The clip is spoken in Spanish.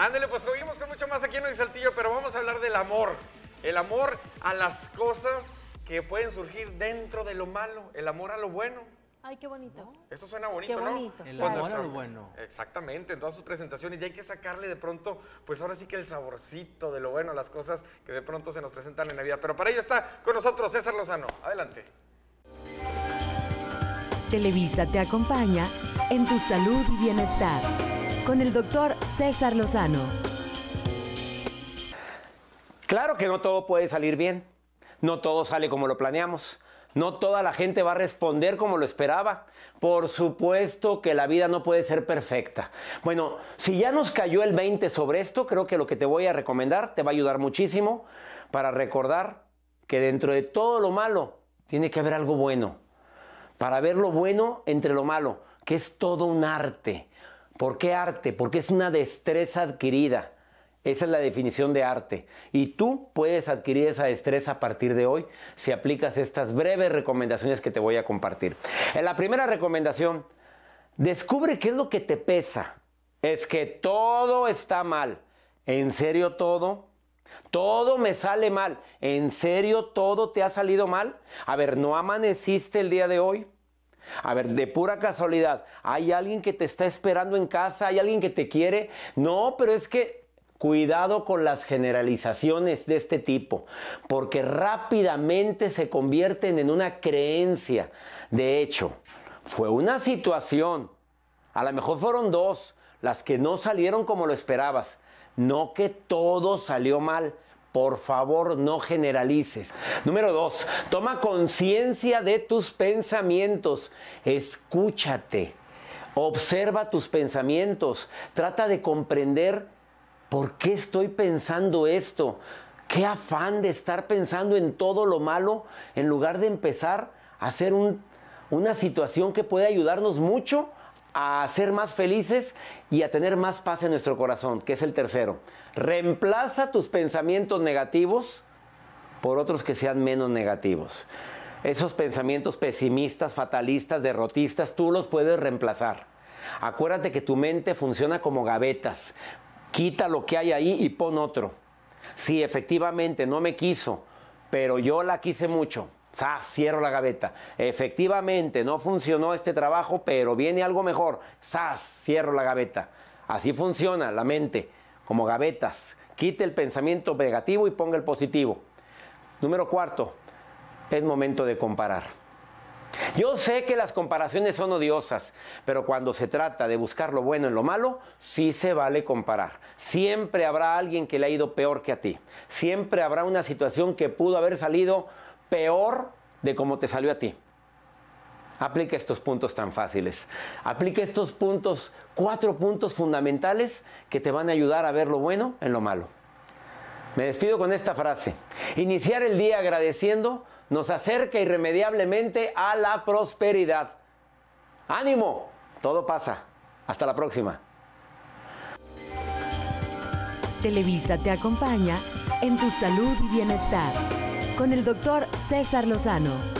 Ándale, pues seguimos con mucho más aquí en El Saltillo, pero vamos a hablar del amor. El amor a las cosas que pueden surgir dentro de lo malo, el amor a lo bueno. Ay, qué bonito. Eso suena bonito, ¿no? El amor a lo bueno. Exactamente, en todas sus presentaciones. Y hay que sacarle de pronto, pues ahora sí que el saborcito de lo bueno a las cosas que de pronto se nos presentan en la vida. Pero para ello está con nosotros César Lozano. Adelante. Televisa te acompaña en tu salud y bienestar con el doctor César Lozano. Claro que no todo puede salir bien, no todo sale como lo planeamos, no toda la gente va a responder como lo esperaba. Por supuesto que la vida no puede ser perfecta. Bueno, si ya nos cayó el 20 sobre esto, creo que lo que te voy a recomendar te va a ayudar muchísimo para recordar que dentro de todo lo malo tiene que haber algo bueno. Para ver lo bueno entre lo malo, que es todo un arte. ¿Por qué arte? Porque es una destreza adquirida. Esa es la definición de arte. Y tú puedes adquirir esa destreza a partir de hoy si aplicas estas breves recomendaciones que te voy a compartir. En la primera recomendación, descubre qué es lo que te pesa. Es que todo está mal. ¿En serio todo? Todo me sale mal. ¿En serio todo te ha salido mal? A ver, ¿no amaneciste el día de hoy? A ver, de pura casualidad, ¿hay alguien que te está esperando en casa? ¿Hay alguien que te quiere? No, pero es que cuidado con las generalizaciones de este tipo, porque rápidamente se convierten en una creencia. De hecho, fue una situación, a lo mejor fueron dos, las que no salieron como lo esperabas. No que todo salió mal, por favor, no generalices. Número dos, toma conciencia de tus pensamientos. Escúchate. Observa tus pensamientos. Trata de comprender por qué estoy pensando esto. Qué afán de estar pensando en todo lo malo en lugar de empezar a hacer una situación que puede ayudarnos mucho a ser más felices y a tener más paz en nuestro corazón, que es el tercero. Reemplaza tus pensamientos negativos por otros que sean menos negativos. Esos pensamientos pesimistas, fatalistas, derrotistas, tú los puedes reemplazar. Acuérdate que tu mente funciona como gavetas. Quita lo que hay ahí y pon otro. Si efectivamente, no me quiso, pero yo la quise mucho ¡Sas! Cierro la gaveta. Efectivamente, no funcionó este trabajo, pero viene algo mejor. ¡Sas! Cierro la gaveta. Así funciona la mente, como gavetas. Quite el pensamiento negativo y ponga el positivo. Número cuarto, es momento de comparar. Yo sé que las comparaciones son odiosas, pero cuando se trata de buscar lo bueno en lo malo, sí se vale comparar. Siempre habrá alguien que le ha ido peor que a ti. Siempre habrá una situación que pudo haber salido peor de cómo te salió a ti. Aplica estos puntos tan fáciles. Aplica estos puntos, cuatro puntos fundamentales que te van a ayudar a ver lo bueno en lo malo. Me despido con esta frase. Iniciar el día agradeciendo nos acerca irremediablemente a la prosperidad. Ánimo, todo pasa. Hasta la próxima. Televisa te acompaña en tu salud y bienestar con el doctor César Lozano.